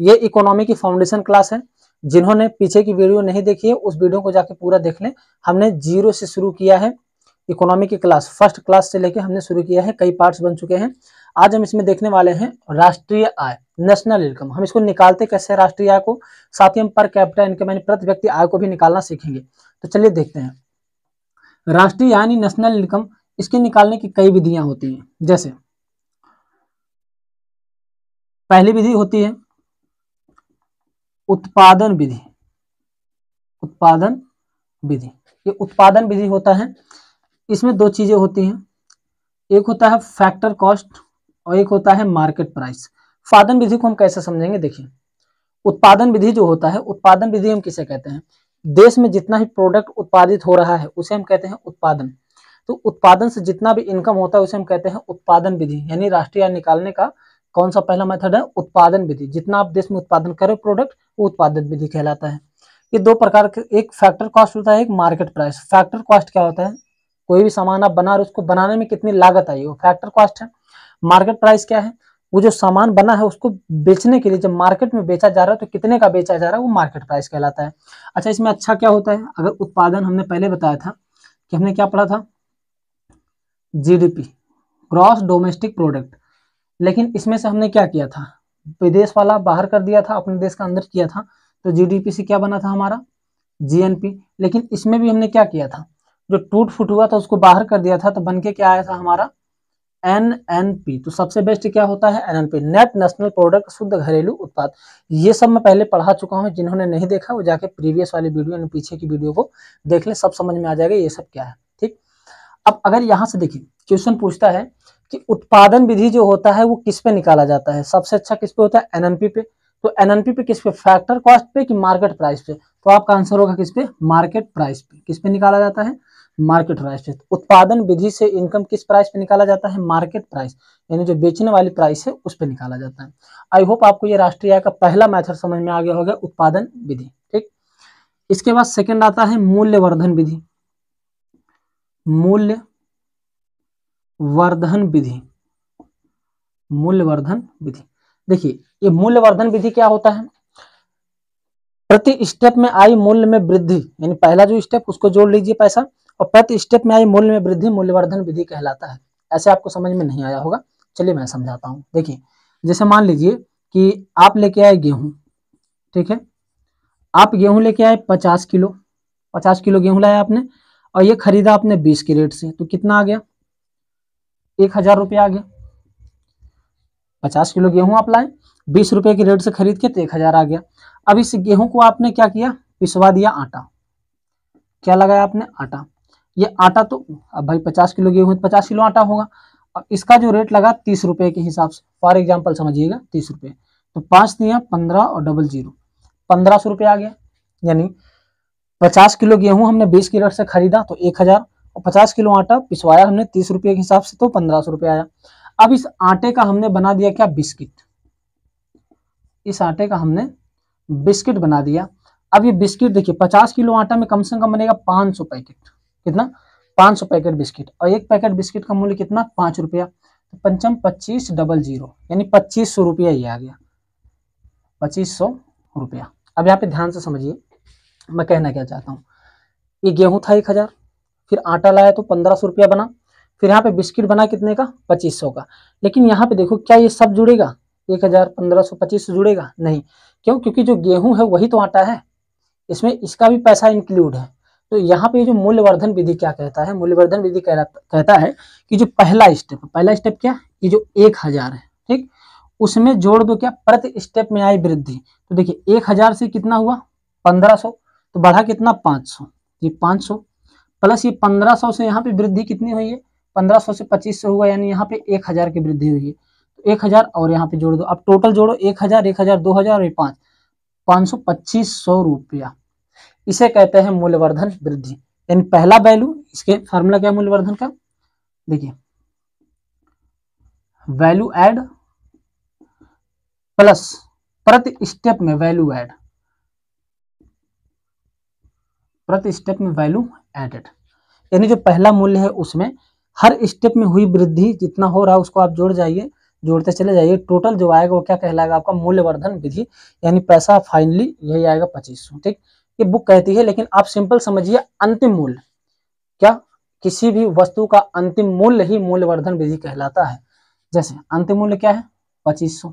ये इकोनॉमी की foundation class है जिन्होंने पीछे की वीडियो नहीं देखी है उस वीडियो को जाके पूरा देख लें हमने जीरो से शुरू किया है इकोनॉमी की क्लास फर्स्ट क्लास से लेके हमने शुरू किया है कई पार्ट्स बन चुके हैं आज हम इसमें देखने वाले हैं राष्ट्रीय आय नेशनल इनकम हम इसको निकालते कैसे राष्ट्रीय आय को साथ ही हम पर कैपिटल इनकम यानी प्रति व्यक्ति आय को भी निकालना सीखेंगे तो चलिए देखते हैं राष्ट्रीय यानी नेशनल इनकम इसके निकालने की कई विधियां होती हैं जैसे पहली विधि होती है उत्पादन विधि उत्पादन विधि ये उत्पादन विधि होता है इसमें दो चीजें होती हैं एक होता है फैक्टर कॉस्ट और एक होता है मार्केट प्राइस उत्पादन विधि को हम कैसे समझेंगे देखिए उत्पादन विधि जो होता है उत्पादन विधि हम किसे कहते हैं देश में जितना भी प्रोडक्ट उत्पादित हो रहा है उसे हम कहते हैं उत्पादन तो उत्पादन से जितना भी इनकम होता है उसे हम कहते हैं उत्पादन विधि यानी राष्ट्रीय निकालने का कौन सा पहला मेथड है उत्पादन विधि जितना आप देश में उत्पादन करो प्रोडक्ट वो उत्पादन विधि कहलाता है ये दो प्रकार के एक फैक्टर कॉस्ट होता है एक मार्केट प्राइस फैक्टर कॉस्ट क्या होता है कोई भी सामान आप बना रहे उसको बनाने में कितनी लागत आई वो फैक्टर कॉस्ट है मार्केट प्राइस क्या है वो जो सामान बना है उसको बेचने के लिए जब मार्केट में बेचा जा रहा है तो कितने का बेचा जा रहा है वो मार्केट प्राइस कहलाता है अच्छा इसमें अच्छा क्या होता है अगर उत्पादन हमने पहले बताया था कि हमने क्या पढ़ा था जीडीपी ग्रॉस डोमेस्टिक प्रोडक्ट लेकिन इसमें से हमने क्या किया था विदेश वाला बाहर कर दिया था अपने देश का अंदर किया था तो जीडीपी से क्या बना था हमारा जीएनपी लेकिन इसमें भी हमने क्या किया था जो टूट फूट हुआ था उसको बाहर कर दिया था तो बन के क्या आया था हमारा एन एन पी तो सबसे बेस्ट क्या होता है N N P net national product शुद्ध घरेलू उत्पाद ये सब मैं पहले पढ़ा चुका हूँ जिन्होंने नहीं देखा वो जाके प्रीवियस वाली वीडियो पीछे की वीडियो को देख ले सब समझ में आ जाएगा ये सब क्या है ठीक अब अगर यहाँ से देखिए क्वेश्चन पूछता है कि उत्पादन विधि जो होता है वो किस पे निकाला जाता है सबसे अच्छा किस पे होता है एनएनपी पे तो एनएनपी पे किस पे फैक्टर कॉस्ट पे कि मार्केट प्राइस पे तो आपका आंसर होगा किस पे मार्केट प्राइस पे किस पे निकाला जाता है मार्केट प्राइस पे तो उत्पादन विधि से इनकम किस प्राइस पे निकाला जाता है मार्केट प्राइस यानी जो बेचने वाली प्राइस है उस पर निकाला जाता है आई होप आपको ये राष्ट्रीय का पहला मैथड समझ में आ गया होगा उत्पादन विधि ठीक इसके बाद सेकेंड आता है मूल्यवर्धन विधि मूल्य वर्धन विधि मूल्यवर्धन विधि देखिए ये मूल्यवर्धन विधि क्या होता है प्रति स्टेप में आई मूल्य में वृद्धि यानी पहला जो स्टेप उसको जोड़ लीजिए पैसा और प्रति स्टेप में आई मूल्य में वृद्धि मूल्यवर्धन विधि कहलाता है ऐसे आपको समझ में नहीं आया होगा चलिए मैं समझाता हूँ देखिए जैसे मान लीजिए कि आप लेके आए गेहूं ठीक है आप गेहूं लेके आए पचास किलो पचास किलो गेहूं लाया आपने और ये खरीदा आपने बीस के रेट से तो कितना आ गया एक हजार रुपया आ गया पचास किलो गेहूं आप लाए बीस रुपए की रेट से खरीद के तो एक हजार आ गया अब इस गेहूं को आपने क्या किया पिसवा दिया आटा क्या लगाया आपने आटा ये आटा तो अब भाई पचास किलो गेहूं तो पचास किलो आटा होगा और इसका जो रेट लगा तीस रुपए के हिसाब से फॉर एग्जाम्पल समझिएगा तीस रुपये तो पाँच दिया पंद्रह और डबल जीरो पंद्रह सौ रुपये आ गया यानी पचास किलो गेहूं हमने बीस की रेट से खरीदा तो एक हजार और पचास किलो आटा पिसवाया हमने तीस रुपये के हिसाब से तो पंद्रह सौ रुपये आया अब इस आटे का हमने बना दिया क्या बिस्किट इस आटे का हमने बिस्किट बना दिया अब ये बिस्किट देखिए पचास किलो आटा में कम से कम बनेगा पाँच सौ पैकेट कितना पाँच सौ पैकेट बिस्किट और एक पैकेट बिस्किट का मूल्य कितना पाँच रुपया तो पंचम पच्चीस डबल जीरो यानी पच्चीस सौ रुपया ये आ गया पच्चीस सौ रुपया अब यहाँ पे ध्यान से समझिए मैं कहना क्या चाहता हूँ ये गेहूं था एक हज़ार फिर आटा लाया तो पंद्रह सौ रुपया बना फिर यहाँ पे बिस्किट बना कितने का पच्चीस सौ का लेकिन यहाँ पे देखो क्या ये सब जुड़ेगा एक हजार पंद्रह सौ पच्चीस जुड़ेगा नहीं क्यों क्योंकि जो गेहूं है वही तो आटा है इसमें इसका भी पैसा इंक्लूड है तो यहाँ पे जो मूल्यवर्धन विधि क्या कहता है मूल्यवर्धन विधि कहता है कि जो पहला स्टेप पहला स्टेप क्या ये जो एक हजार है ठीक उसमें जोड़ दो क्या प्रति स्टेप में आई वृद्धि तो देखिए एक हजार से कितना हुआ पंद्रह सौ तो बढ़ा कितना पांच सौ ये पाँच सौ प्लस ये पंद्रह सौ से यहाँ पे वृद्धि कितनी हुई है पंद्रह सौ से पच्चीस सौ हुआ यानी यहाँ पे एक हजार की वृद्धि हुई है तो एक हजार और यहाँ पे जोड़ दो अब टोटल जोड़ो एक हजार एक हजार दो हजार और पांच पांच सौ पच्चीस सौ रुपया इसे कहते हैं मूल्यवर्धन वृद्धि यानी पहला वैल्यू इसके फार्मूला क्या मूल्यवर्धन का देखिए वैल्यू एड प्लस प्रति स्टेप में वैल्यू एड प्रति स्टेप में वैल्यू एडेड यानी जो पहला मूल्य है उसमें हर स्टेप में हुई वृद्धि जितना हो रहा है उसको आप जोड़ जाइए जोड़ते चले जाइए टोटल जो आएगा वो क्या कहलाएगा आपका मूल्यवर्धन विधि यानी पैसा फाइनली यही आएगा पच्चीस ठीक ये बुक कहती है लेकिन आप सिंपल समझिए अंतिम मूल्य क्या किसी भी वस्तु का अंतिम मूल्य ही मूल्यवर्धन विधि कहलाता है जैसे अंतिम मूल्य क्या है पच्चीस सौ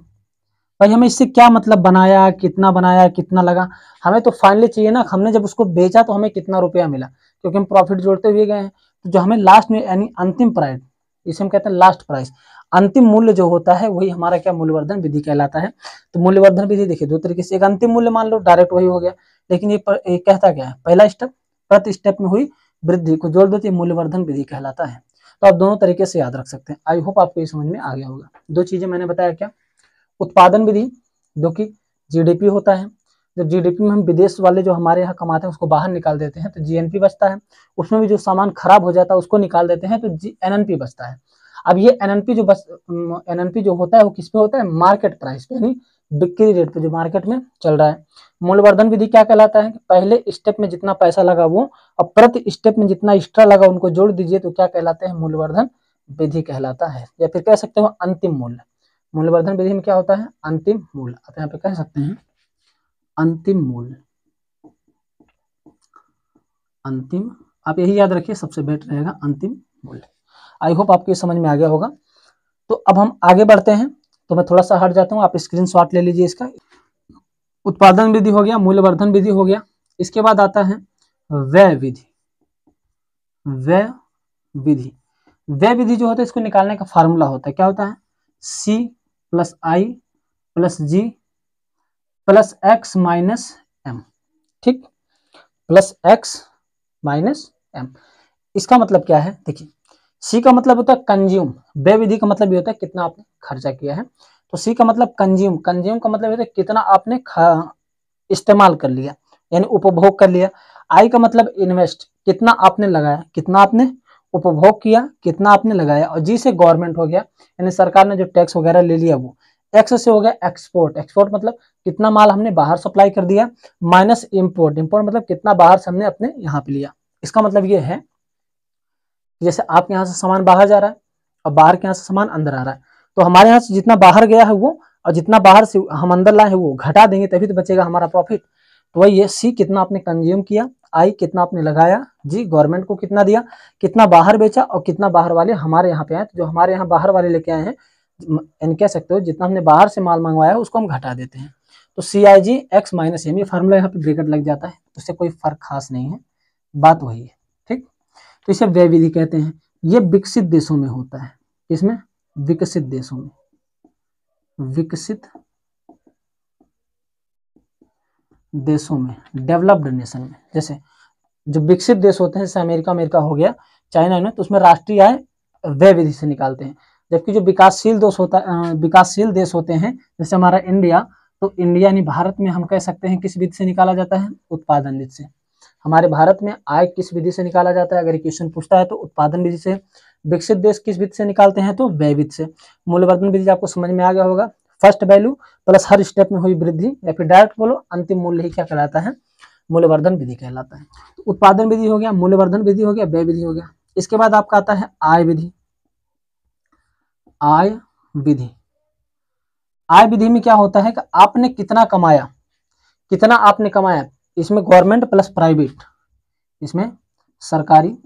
भाई हमें इससे क्या मतलब बनाया कितना बनाया कितना लगा हमें तो फाइनली चाहिए ना हमने जब उसको बेचा तो हमें कितना रुपया मिला क्योंकि हम प्रॉफिट जोड़ते हुए गए हैं तो जो हमें लास्ट में यानी अंतिम प्राइस इसे हम कहते हैं लास्ट प्राइस अंतिम मूल्य जो होता है वही हमारा क्या मूल्यवर्धन विधि कहलाता है तो मूल्यवर्धन विधि देखिए दो तरीके से एक अंतिम मूल्य मान लो डायरेक्ट वही हो गया लेकिन ये, पर, ये कहता क्या है पहला स्टेप प्रति स्टेप में हुई वृद्धि को जोड़ देती मूल्यवर्धन विधि कहलाता है तो आप दोनों तरीके से याद रख सकते हैं आई होप आपको ये समझ में आ गया होगा दो चीजें मैंने बताया क्या उत्पादन विधि जो कि जीडीपी होता है जब जीडीपी में हम विदेश वाले जो हमारे यहाँ कमाते हैं उसको बाहर निकाल देते हैं तो जीएनपी बचता है उसमें भी जो सामान खराब हो जाता है उसको निकाल देते हैं तो जी एनएनपी बचता है अब ये एनएनपी जो बस एनएनपी जो होता है वो किस पे होता है मार्केट प्राइस पे यानी बिक्री रेट पे जो मार्केट में चल रहा है मूल्यवर्धन विधि क्या कहलाता है पहले स्टेप में जितना पैसा लगा वो और प्रति स्टेप में जितना एक्स्ट्रा लगा उनको जोड़ दीजिए तो क्या कहलाते हैं मूल्यवर्धन विधि कहलाता है या फिर कह सकते हो अंतिम मूल्य मूल्यवर्धन विधि में क्या होता है अंतिम मूल आप यहाँ पे कह सकते हैं अंतिम मूल अंतिम आप यही याद रखिए सबसे बेटर रहेगा अंतिम मूल आई होप आपको समझ में आ गया होगा तो अब हम आगे बढ़ते हैं तो मैं थोड़ा सा हट जाता हूँ आप स्क्रीन शॉट ले लीजिए इसका उत्पादन विधि हो गया मूल्यवर्धन विधि हो गया इसके बाद आता है व्यय विधि व्यय विधि व्यय विधि जो होता है इसको निकालने का फार्मूला होता है क्या होता है C plus I plus G plus X minus M ठीक प्लस एक्स माइनस एम इसका मतलब क्या है देखिए सी का मतलब होता है कंज्यूम बे विधि का मतलब ये होता है कितना आपने खर्चा किया है तो सी का मतलब कंज्यूम कंज्यूम का मतलब होता है कितना आपने इस्तेमाल कर लिया यानी उपभोग कर लिया आई का मतलब इन्वेस्ट कितना आपने लगाया कितना आपने उपभोग किया कितना आपने लगाया और जी से गवर्नमेंट हो गया यानी सरकार ने जो टैक्स वगैरह ले लिया वो एक्स से हो गया एक्सपोर्ट एक्सपोर्ट मतलब कितना माल हमने बाहर सप्लाई कर दिया माइनस इम्पोर्ट इम्पोर्ट मतलब कितना बाहर से हमने अपने यहाँ पे लिया इसका मतलब ये है जैसे आपके यहाँ से सामान बाहर जा रहा है और बाहर के यहाँ से सामान अंदर आ रहा है तो हमारे यहाँ से जितना बाहर गया है वो और जितना बाहर से हम अंदर लाए हैं वो घटा देंगे तभी तो बचेगा हमारा प्रॉफिट तो वही ये सी कितना आपने कंज्यूम किया आई कितना आपने लगाया जी गवर्नमेंट को कितना दिया कितना बाहर बेचा और कितना बाहर वाले हमारे यहाँ पे आए तो जो हमारे यहाँ बाहर वाले लेके आए हैं यानी कह सकते हो जितना हमने बाहर से माल मंगवाया है उसको हम घटा देते हैं तो C I G X minus M ये फार्मूला यहाँ पे ब्रेकट लग जाता है उससे तो कोई फर्क खास नहीं है बात वही है ठीक तो इसे व्यय विधि कहते हैं ये विकसित देशों में होता है इसमें विकसित देशों में विकसित देशों में डेवलप्ड नेशन में जैसे जो विकसित देश होते हैं जैसे अमेरिका अमेरिका हो गया चाइना में तो उसमें राष्ट्रीय आय व्यय विधि से निकालते हैं जबकि जो विकासशील देश होता विकासशील देश होते हैं जैसे हमारा इंडिया तो इंडिया यानी भारत में हम कह सकते हैं किस विधि से निकाला जाता है उत्पादन विधि से हमारे भारत में आय किस विधि से निकाला जाता है अगर क्वेश्चन पूछता है तो उत्पादन विधि से विकसित देश किस विधि से निकालते हैं तो व्यय विधि से मूल्यवर्धन विधि आपको समझ में आ गया होगा फर्स्ट वैल्यू प्लस हर स्टेप में हुई वृद्धि या फिर डायरेक्ट बोलो अंतिम मूल्य ही क्या कहलाता है मूल्यवर्धन विधि कहलाता है तो उत्पादन विधि हो गया मूल्यवर्धन विधि हो गया व्यय विधि हो गया इसके बाद आपका आता है आय विधि आय विधि आय विधि में क्या होता है कि आपने कितना कमाया कितना आपने कमाया इसमें गवर्नमेंट प्लस प्राइवेट इसमें सरकारी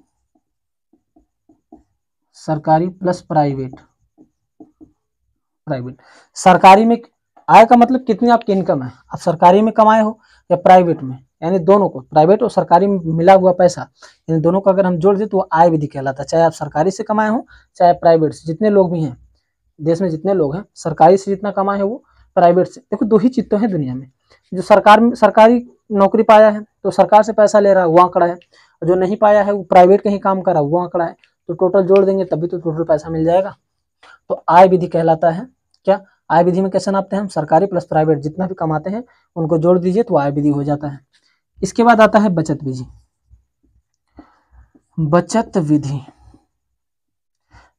सरकारी प्लस प्राइवेट प्राइवेट सरकारी में आय का मतलब कितनी आपकी इनकम है आप सरकारी में कमाए हो या प्राइवेट में यानी दोनों को प्राइवेट और सरकारी में मिला हुआ पैसा यानी दोनों का अगर हम जोड़ दें तो वो आय विधि कहलाता है चाहे आप सरकारी से कमाए हो चाहे प्राइवेट से जितने लोग भी हैं देश में जितने लोग हैं सरकारी से जितना कमाए हैं वो प्राइवेट से देखो दो ही चीज तो है दुनिया में जो सरकार में सरकारी नौकरी पाया है तो सरकार से पैसा ले रहा है वो आंकड़ा है और जो नहीं पाया है वो प्राइवेट कहीं काम कर रहा है वो आंकड़ा है तो टोटल जोड़ देंगे तभी तो टोटल पैसा मिल जाएगा तो आय विधि कहलाता है क्या आय विधि में कैसे नापते हैं हम सरकारी प्लस प्राइवेट जितना भी कमाते हैं उनको जोड़ दीजिए तो आय विधि हो जाता है इसके बाद आता है बचत विधि बचत विधि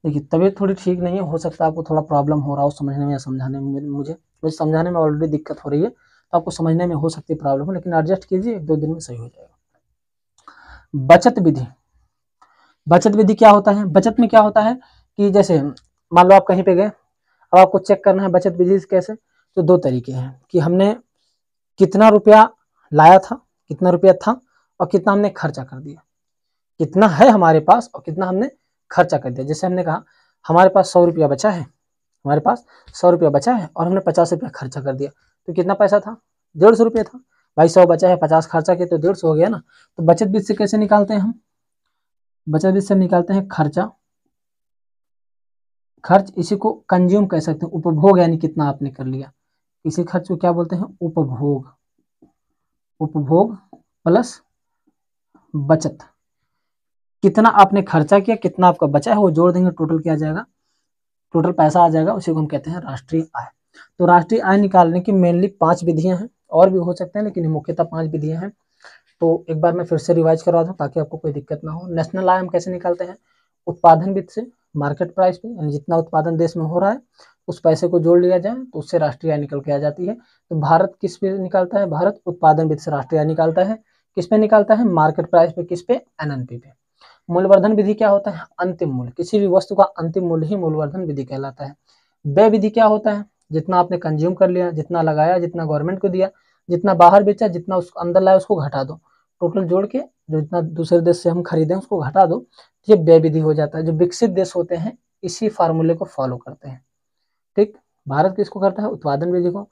देखिए तबीयत थोड़ी ठीक नहीं है हो सकता है आपको थोड़ा प्रॉब्लम हो रहा हो समझने में या समझाने में मुझे मुझे समझाने में ऑलरेडी दिक्कत हो रही है तो आपको समझने में हो सकती है प्रॉब्लम लेकिन एडजस्ट कीजिए एक दो दिन में सही हो जाएगा बचत विधि बचत विधि क्या होता है बचत में क्या होता है कि जैसे मान लो आप कहीं पे गए अब आपको चेक करना है बचत विधि कैसे तो दो तरीके हैं कि हमने कितना रुपया लाया था कितना रुपया था और कितना हमने खर्चा कर दिया कितना है हमारे पास और कितना हमने खर्चा कर दिया जैसे हमने कहा हमारे पास सौ रुपया बचा है हमारे पास सौ रुपया बचा है और हमने पचास रुपया खर्चा कर दिया तो कितना पैसा था डेढ़ सौ रुपया था भाई सौ बचा है पचास खर्चा किया तो डेढ़ सौ हो गया ना तो बचत बीच से कैसे निकालते हैं हम बचत बीच से निकालते हैं खर्चा खर्च इसी को कंज्यूम कह सकते हैं उपभोग यानी कितना आपने कर लिया इसी खर्च को क्या बोलते हैं उपभोग उपभोग प्लस बचत कितना आपने खर्चा किया कितना आपका बचा है वो जोड़ देंगे टोटल क्या जाएगा टोटल पैसा आ जाएगा उसी को हम कहते हैं राष्ट्रीय आय तो राष्ट्रीय आय निकालने की मेनली पांच विधियां हैं और भी हो सकते हैं लेकिन मुख्यतः पांच विधियां हैं तो एक बार मैं फिर से रिवाइज करवा दूँ ताकि आपको कोई दिक्कत ना हो नेशनल आय हम कैसे निकालते हैं उत्पादन वित्त से मार्केट प्राइस पे यानी जितना उत्पादन देश में हो रहा है उस पैसे को जोड़ लिया जाए तो उससे राष्ट्रीय आय निकल के आ जाती है तो भारत किस पे निकालता है भारत उत्पादन विधि से राष्ट्रीय आय निकालता है किस पे निकालता है मार्केट प्राइस पे किस पे पी पे मूल्यवर्धन विधि क्या होता है अंतिम मूल्य किसी भी वस्तु का अंतिम मूल्य ही मूल्यवर्धन विधि कहलाता है वे विधि क्या होता है जितना आपने कंज्यूम कर लिया जितना लगाया जितना गवर्नमेंट को दिया जितना बाहर बेचा जितना उसको अंदर लाया उसको घटा दो टोटल जोड़ के जो जितना दूसरे देश से हम खरीदें उसको घटा दो तो ये व्यय विधि हो जाता है जो विकसित देश होते हैं इसी फार्मूले को फॉलो करते हैं ठीक भारत किसको करता है उत्पादन विधि को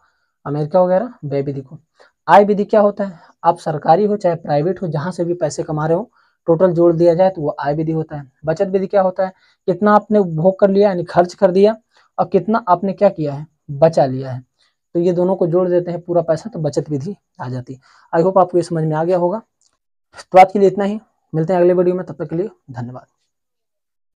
अमेरिका वगैरह व्यय विधि को आय विधि क्या होता है आप सरकारी हो चाहे प्राइवेट हो जहाँ से भी पैसे कमा रहे हो टोटल जोड़ दिया जाए तो वो आय विधि होता है बचत विधि क्या होता है कितना आपने उपभोग कर लिया यानी खर्च कर दिया और कितना आपने क्या किया है बचा लिया है तो ये दोनों को जोड़ देते हैं पूरा पैसा तो बचत विधि आ जाती है आई होप आपको ये समझ में आ गया होगा तो आज के लिए इतना ही मिलते हैं अगले वीडियो में तब तक के लिए धन्यवाद